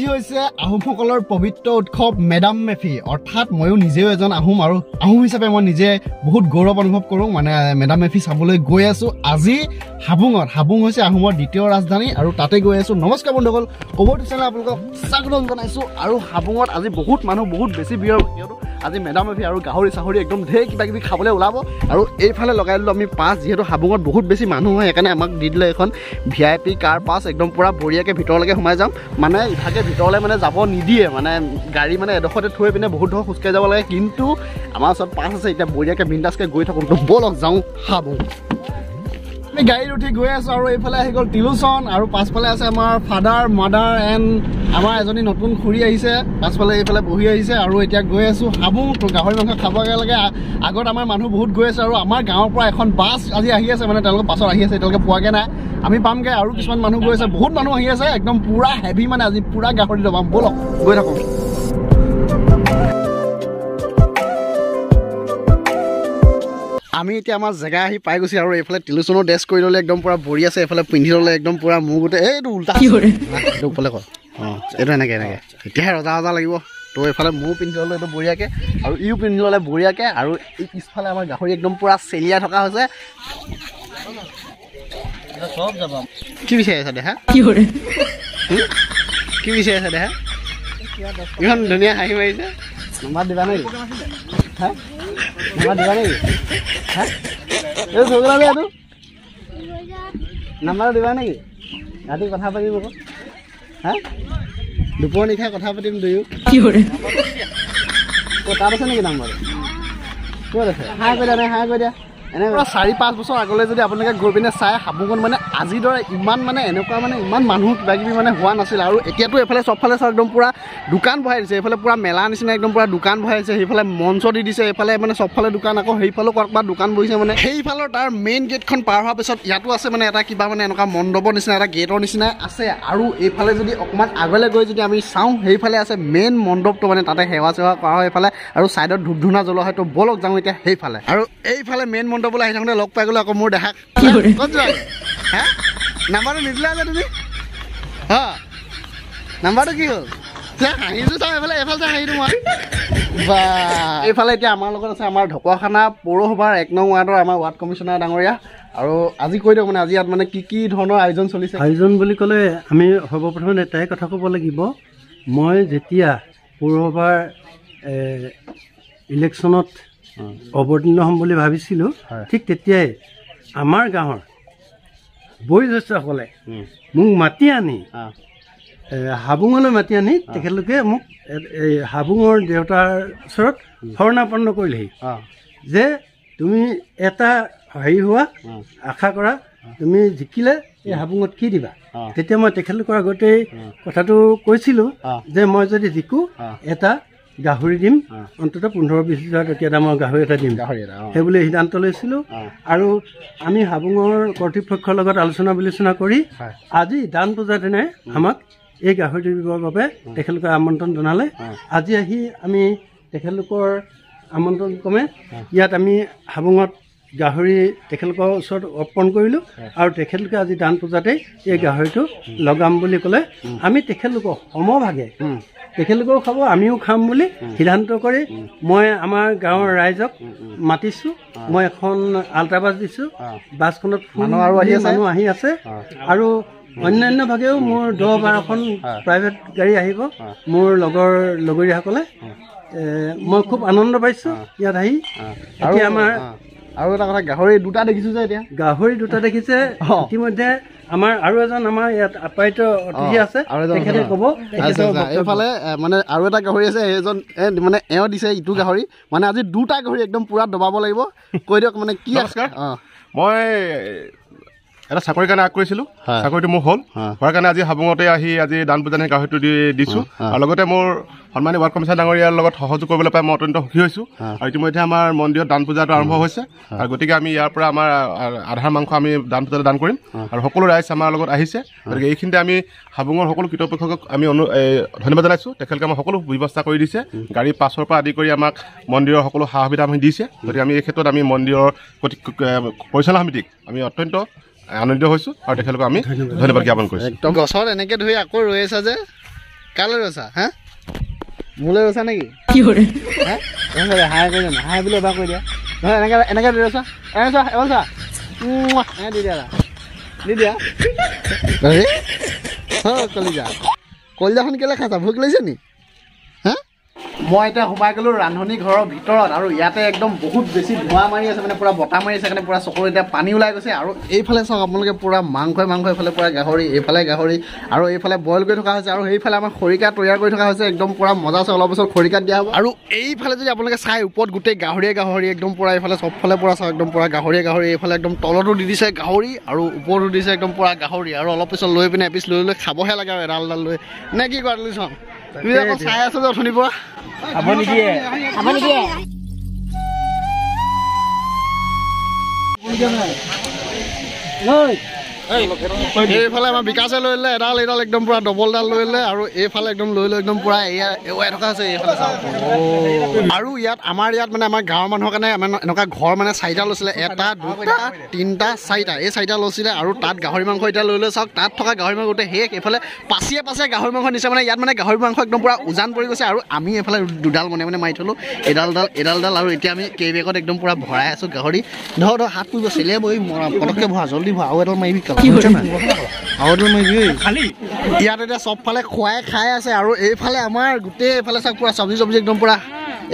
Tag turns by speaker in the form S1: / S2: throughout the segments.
S1: আজি হৈছে আহোমসকলৰ পবিত্ৰ উৎসৱ মেডাম মেফি অৰ্থাৎ ময়ো নিজেও এজন আহোম আৰু আহোম হিচাপে মই নিজে বহুত গৌৰৱ অনুভৱ কৰোঁ মানে মেডাম মেফি চাবলৈ গৈ আছোঁ আজি হাবুঙত হাবুং হৈছে আহোমৰ দ্বিতীয় ৰাজধানী আৰু তাতে গৈ আছোঁ নমস্কাৰ বন্ধুসকল ক'ব দিছে আপোনালোকক স্বাগতম জনাইছোঁ আৰু হাবুঙত আজি বহুত মানুহ বহুত বেছি ভিৰ কিয়নো আজি মেডাম মেডামেফি আৰু গাহৰি চাহৰি একদম ধেৰ কিবা কিবি খাবলৈ ওলাব আৰু এইফালে লগাই দিলোঁ আমি পাছ যিহেতু হাবুঙত বহুত বেছি মানুহ হয় সেইকাৰণে আমাক দি দিলে এখন ভি আই পি কাৰ পাছ একদম পূৰা ভৰিয়াকৈ ভিতৰলৈকে সোমাই যাম মানে ইভাগে ভিতৰলৈ মানে যাব নিদিয়ে মানে গাড়ী মানে এডোখৰতে থৈ পিনে বহুত ধৰক খোজকাঢ়ি যাব লাগে কিন্তু আমাৰ ওচৰত পাছ আছে এতিয়া বৰিয়াকৈ ভিনদাছকৈ গৈ থাকোঁ ব'লক যাওঁ হাবুং আমি গাড়ীত উঠি গৈ আছোঁ আৰু এইফালে আহি গ'ল টিলোচন আৰু পাছফালে আছে আমাৰ ফাদাৰ মাদাৰ এণ্ড আমাৰ এজনী নতুন খুৰী আহিছে পাছফালে এইফালে বহি আহিছে আৰু এতিয়া গৈ আছোঁ হাবুং গাহৰি মাংস খাবগৈ লাগে আগত আমাৰ মানুহ বহুত গৈ আছে আৰু আমাৰ গাঁৱৰ পৰা এখন বাছ আজি আহি আছে মানে তেওঁলোকৰ বাছত আহি আছে এতিয়ালৈকে পোৱাকৈ নাই আমি পামগৈ আৰু কিছুমান মানুহ গৈ আছে বহুত মানুহ আহি আছে একদম পূৰা হেভি মানে আজি পূৰা গাহৰি দবাম ব'লক গৈ থাকোঁ আমি এতিয়া আমাৰ জেগা আহি পাই গৈছোঁ আৰু এইফালে টিলুচনৰ ড্ৰেছ কৰি ল'লে একদম পূৰা ভৰি আছে এইফালে পিন্ধি ল'লে একদম পূৰা মোৰ গোটেই এইটো উল্টা এইটো ওপৰলৈ কয় অঁ এইটো এনেকৈ এনেকৈ এতিয়াহে ৰজা ৰজা লাগিব তো এইফালে মোৰ পিন্ধি ল'লে এইটো বঢ়িয়াকৈ আৰু ইও পিন্ধি ল'লে বঢ়িয়াকৈ আৰু এই পিছফালে আমাৰ গাহৰি একদম পূৰা চেলিয়াই থকা হৈছে কি বিচাৰি দেহা কি কৰে কি বিচাৰি দেহা ইমান ধুনীয়া হাঁহি মাৰিছে নম্বৰ দিবা নাই নামা দিবা নেকি হা এই ছোকৰা লৈ নামাৰ দিবা নেকি ৰাতি কথা পাতিম আকৌ হা দুপৰ নিশা কথা পাতিম দুয়ো কি কৰে ক'ত তাত আছে নেকি নাম্বাৰ ক'ত আছে হাই কৈ দিয়া নাই হাই কৈ দিয়া এনেকুৱা চাৰি পাঁচ বছৰ আগলৈ যদি আপোনালোকে গৈ পিনে চাই হাবুঙত মানে আজিৰ দৰে ইমান মানে এনেকুৱা মানে ইমান মানুহ কিবা কিবি মানে হোৱা নাছিল আৰু এতিয়াতো এইফালে চবফালে চাই একদম পূৰা দোকান ভৰাই দিছে এইফালে পূৰা মেলা নিচিনা একদম পূৰা দোকান ভৰাই দিছে সেইফালে মঞ্চ দি দিছে এইফালে মানে চবফালে দোকান আকৌ সেইফালেও ক'ৰবাত দোকান বহিছে মানে সেইফালৰ তাৰ মেইন গেটখন পাৰ হোৱাৰ পিছত ইয়াতো আছে মানে এটা কিবা মানে এনেকুৱা মণ্ডপৰ নিচিনা এটা গেটৰ নিচিনাই আছে আৰু এইফালে যদি অকণমান আগলৈ গৈ যদি আমি চাওঁ সেইফালে আছে মেইন মণ্ডপটো মানে তাতে সেৱা চেৱা কৰা হয় এইফালে আৰু ছাইডত ধূপ ধূনা জ্বলোৱা হয় তো ব'লক যাওঁ এতিয়া সেইফালে আৰু এইফালে মেইন মন্তবলে আহি থাকোঁতে লগ পাই গ'লো আকৌ মোৰ দেখাক ক'ত যোৱা হে নাম্বাৰটো নিদিলা যে তুমি হ নাম্বাৰটো কি হ'ল এইফালে এতিয়া আমাৰ লগত আছে আমাৰ ঢকুৱাখানা পৌৰসভাৰ এক নং ৱাৰ্ডৰ আমাৰ ৱাৰ্ড কমিশ্যনাৰ ডাঙৰীয়া আৰু আজি কৈ দিয়ক মানে আজি ইয়াত মানে কি কি ধৰণৰ আয়োজন চলিছে
S2: আয়োজন বুলি ক'লে আমি সৰ্বপ্ৰথমে নেতাই কথা ক'ব লাগিব মই যেতিয়া পৌৰসভাৰ ইলেকশ্যনত অৱতীৰ্ণ হ'ম বুলি ভাবিছিলোঁ ঠিক তেতিয়াই আমাৰ গাঁৱৰ বয়োজ্যেষ্ঠসকলে মোক মাতি আনি হাবুঙলৈ মাতি আনি তেখেতলোকে মোক এই হাবুঙৰ দেউতাৰ ওচৰত শৰণাপন্ন কৰিলেহি যে তুমি এটা হেৰি হোৱা আশা কৰা তুমি জিকিলে এই হাবুঙত কি দিবা তেতিয়া মই তেখেতলোকৰ আগতেই কথাটো কৈছিলোঁ যে মই যদি জিকো এটা গাহৰি দিম অন্তত পোন্ধৰ বিছ হাজাৰ টকীয়া দামৰ গাহৰি এটা দিম সেই বুলি সিদ্ধান্ত লৈছিলোঁ আৰু আমি হাবুঙৰ কৰ্তৃপক্ষৰ লগত আলোচনা বিলোচনা কৰি আজি দান পূজাৰ দিনাই আমাক এই গাহৰিটো দিবৰ বাবে তেখেতলোকে আমন্ত্ৰণ জনালে আজি আহি আমি তেখেতলোকৰ আমন্ত্ৰণ ক্ৰমে ইয়াত আমি হাবুঙত গাহৰি তেখেতলোকৰ ওচৰত অৰ্পণ কৰিলোঁ আৰু তেখেতলোকে আজি দান পূজাতেই এই গাহৰিটো লগাম বুলি ক'লে আমি তেখেতলোকক সমভাগে তেখেতলোকেও খাব আমিও খাম বুলি সিদ্ধান্ত কৰি মই আমাৰ গাঁৱৰ ৰাইজক মাতিছোঁ মই এখন আল্ট্ৰাবাজ দিছো বাছখনত মানুহ আহি আছে আৰু অন্যান্য ভাগেও মোৰ দহ বাৰখন প্ৰাইভেট গাড়ী আহিব মোৰ লগৰ লগৰীয়াসকলে মই খুব আনন্দ পাইছো ইয়াত আহি আমাৰ আৰু এটা কথা গাহৰি দুটা দেখিছো যে এতিয়া গাহৰি দুটা দেখিছে ইতিমধ্যে আমাৰ আৰু এজন আমাৰ ইয়াত আপায়িত অতিথি আছে তেখেতে ক'ব এইফালে
S1: মানে আৰু এটা গাহৰি আছে এজন মানে এওঁ দিছে ইটো গাহৰি মানে আজি দুটা গাহৰি একদম পূৰা দবাব লাগিব কৈ দিয়ক মানে কি আছে মই এটা চাকৰি কাৰণে আগ কৰিছিলোঁ চাকৰিটো মোৰ হ'ল হোৱাৰ কাৰণে আজি হাবুঙতে আহি আজি দান বুজানি গাহৰিটো দি দিছোঁ আৰু লগতে মোৰ সন্মানীয় ৱাৰ্ড কমিশ্যন ডাঙৰীয়াৰ লগত সহযোগ কৰিবলৈ পাই মই অত্যন্ত সুখী হৈছোঁ আৰু ইতিমধ্যে আমাৰ মন্দিৰত দান পূজাটো আৰম্ভ হৈছে আৰু গতিকে আমি ইয়াৰ পৰা আমাৰ আধাৰ মাংস আমি দান পূজাটো দান কৰিম আৰু সকলো ৰাইজ আমাৰ লগত আহিছে গতিকে এইখিনিতে আমি হাবুঙৰ সকলো কৃতপক্ষক আমি অনু ধন্যবাদ জনাইছোঁ তেখেতলোকে আমাক সকলো ব্যৱস্থা কৰি দিছে গাড়ী পাছৰ পৰা আদি কৰি আমাক মন্দিৰৰ সকলো সা সুবিধা আমি দিছে গতিকে আমি এই ক্ষেত্ৰত আমি মন্দিৰৰ পৰিচালনা সমিতিক আমি অত্যন্ত আনন্দিত হৈছোঁ আৰু তেখেতলোকক আমি ধন্যবাদ জ্ঞাপন কৰিছোঁ একদম গছত এনেকৈ ধৰি আকৌ ৰৈ আছা যে কালৈ ৰৈছা হা মোলৈ ৰৈছা নেকি কি কৰে হা হাই কৈ দিয়া হাই বুলি এবাৰ কৈ দিয়া নহয় এনেকৈ এনেকৈ দি ৰৈছা এনে চোৱা এবাৰ চোৱা দি দিয়া দি দিয়া কলিজা কলিজাখন কেলে খাইছা ভোক লাগিছে নেকি মই এতিয়া সোমাই গ'লোঁ ৰান্ধনি ঘৰৰ ভিতৰত আৰু ইয়াতে একদম বহুত বেছি ধোঁৱা মাৰি আছে মানে পূৰা বতাহ মাৰি আছে কাৰণে পূৰা চকুৰ এতিয়া পানী ওলাই গৈছে আৰু এইফালে চাওক আপোনালোকে পূৰা মাংসই মাংস এইফালে পূৰা গাহৰি এইফালে গাহৰি আৰু এইফালে বইল কৰি থকা হৈছে আৰু সেইফালে আমাৰ খৰিকা তৈয়াৰ কৰি থকা হৈছে একদম পূৰা মজা আছে অলপ বছৰ খৰিকাত দিয়া হ'ব আৰু এইফালে যদি আপোনালোকে চাই ওপৰত গোটেই গাহৰিয়ে গাহৰি একদম পূৰা এইফালে চবফালে পূৰা চাওক একদম পূৰা গাহৰিয়ে গাহৰি এইফালে একদম তলতো দি দিছে গাহৰি আৰু ওপৰতো দিছে একদম পূৰা গাহৰি আৰু অলপ পিছত লৈ পিনে এপিছ লৈ লৈ খাবহে লাগে আৰু এডাল এডাল লৈ নে কি কৰিলোঁ চাওক তুমি অকল চাই আছো যে অথনিৰ পৰা খাব নিদিয়ে খাব নিদিয়ে লৈ এইফালে আমাৰ বিকাশে লৈ ল'লে এডাল এডাল একদম পুৰা ডবল ডাল লৈ ল'লে আৰু এইফালে একদম লৈ লৈ একদম পুৰা এয়া এৱাই থকা আছে এইফালে আৰু ইয়াত আমাৰ ইয়াত মানে আমাৰ গাঁৱৰ মানুহৰ কাৰণে আমাৰ এনেকুৱা ঘৰ মানে চাৰিটা লৈছিলে এটা দুটা তিনিটা চাৰিটা এই চাৰিটা লৈছিলে আৰু তাত গাহৰি মাংস এতিয়া লৈ লৈ চাওক তাত থকা গাহৰি মাংস গোটেই শেষ এইফালে পাছিয়ে পাছে গাহৰি মাংস নিচিনা মানে ইয়াত মানে গাহৰি মাংস একদম পুৰা উজান পৰি গৈছে আৰু আমি এইফালে দুডাল মানে মানে মাৰি থ'লোঁ এডাল ডাল আৰু এতিয়া আমি কেই বেগত একদম পুৰা ভৰাই আছোঁ গাহৰি ধৰ ধৰ হাত পুৰিব চেলিয়াই বহি পটককৈ ভৰা জলদি ভৰা আৰু এডাল মাৰিবি ইয়াত এতিয়া সবফালে খুৱাই খাই আছে আৰু এইফালে আমাৰ গোটেই ফালে চাওক পুৰা চব্জি চব্জি একদম পুৰা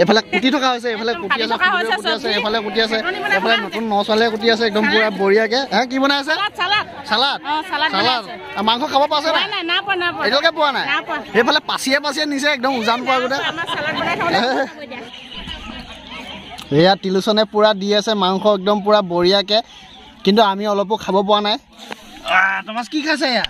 S1: এইফালে কুটি থকা হৈছে এইফালে কুটি আছে কুটি আছে এইফালে কুটি আছে এইফালে নতুন ন ছোৱালীয়ে কুটি আছে একদম পুৰা বঢ়িয়াকে হে কি বনাই আছে চালাদ চালাদ মাংস খাব পাছে এইটোকে পোৱা নাই সেইফালে পাচিয়ে পাচিয়ে নিছে একদম উজান পোৱা গোটেই এয়া তিলোচনে পুৰা দি আছে মাংস একদম পুৰা বঢ়িয়াকে কিন্তু আমি অলপো খাব পৰা নাই তোমাৰ কি খাইছে এয়া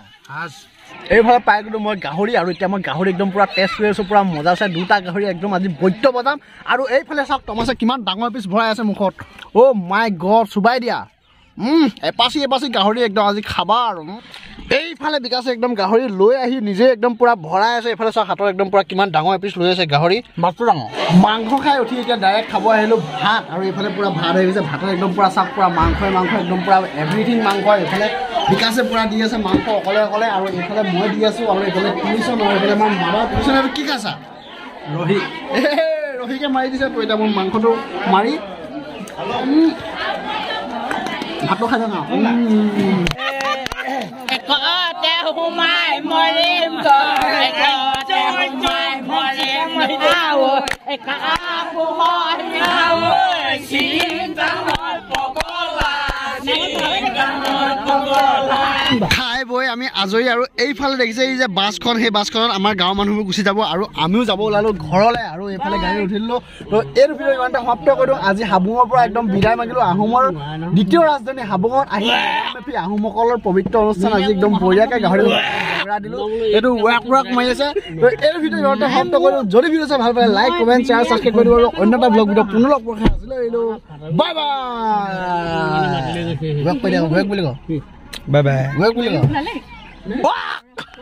S1: এইফালে পাই গ'লো মই গাহৰি আৰু এতিয়া মই গাহৰি একদম পূৰা টেষ্ট কৰি আছোঁ পূৰা মজা আছে দুটা গাহৰি একদম আজি বৈদ্য বজাম আৰু এইফালে চাওক তোমাৰ কিমান ডাঙৰ পিছ ভৰাই আছে মুখত অ' মাই গড় চুবাই দিয়া এপাচি এপাচি গাহৰি একদম আজি খাবা আৰু এইফালে বিকাশে একদম গাহৰি লৈ আহি নিজে একদম পুৰা ভৰাই আছে এইফালে চাওক হাতৰ একদম পুৰা কিমান ডাঙৰ এপিচ লৈ আছে গাহৰি মাছটো ডাঙৰ মাংস খাই উঠি এতিয়া ডাইৰেক্ট খাব আহিলো ভাত আৰু এইফালে পুৰা ভাত আহিছে ভাতৰ একদম পুৰা চাওক পুৰা মাংসই মাংস একদম পুৰা এভৰিথিং মাংস এইফালে বিকাশে পুৰা দি আছে মাংস অকলে অকলে আৰু এইফালে মই দি আছোঁ আৰু এইফালে পুলিচন আৰু এইফালে মোৰ মামা পুলিচন আৰু কি কাছা ৰহি ৰহিকে মাৰি দিছে তই এতিয়া মোৰ মাংসটো মাৰি ভাতটো খাই জানা
S2: có treo mai mời đêm cười có treo mai mời đêm mời đau cả phù hỏi nhau xin cảm nói bố cô là xin cảm
S1: nói bố cô là খাই বৈ আমি আজৰি আৰু এইফালে দেখিছে এই যে বাছখন সেই বাছখনত আমাৰ গাঁৱৰ মানুহবোৰ গুচি যাব আৰু আমিও যাব ওলালো ঘৰলে আৰু এইফালে গাড়ী উঠিলোঁ তো এই ৰূপীয় ইমান এটা সমাপ্ত কৰি দিওঁ আজি হাবুঙৰ পৰা একদম বিদায় মাগিলো আহোমৰ দ্বিতীয় ৰাজধানী হাবুঙত আহি আহোমসকলৰ পবিত্ৰ অনুষ্ঠান আজি একদম বঢ়িয়াকৈ গাহৰি এইটো মাৰি আছে এই ভিডিঅ' ইমানতে সমাপ্ত কৰিলোঁ যদি ভিডিঅ' চাই ভাল পালে লাইক কমেণ্ট শ্বেয়াৰ অন্য এটা ব্লগ পুনৰ লগ পোৱা আছিলে এইটো বাই বাই 拜拜，我回来了。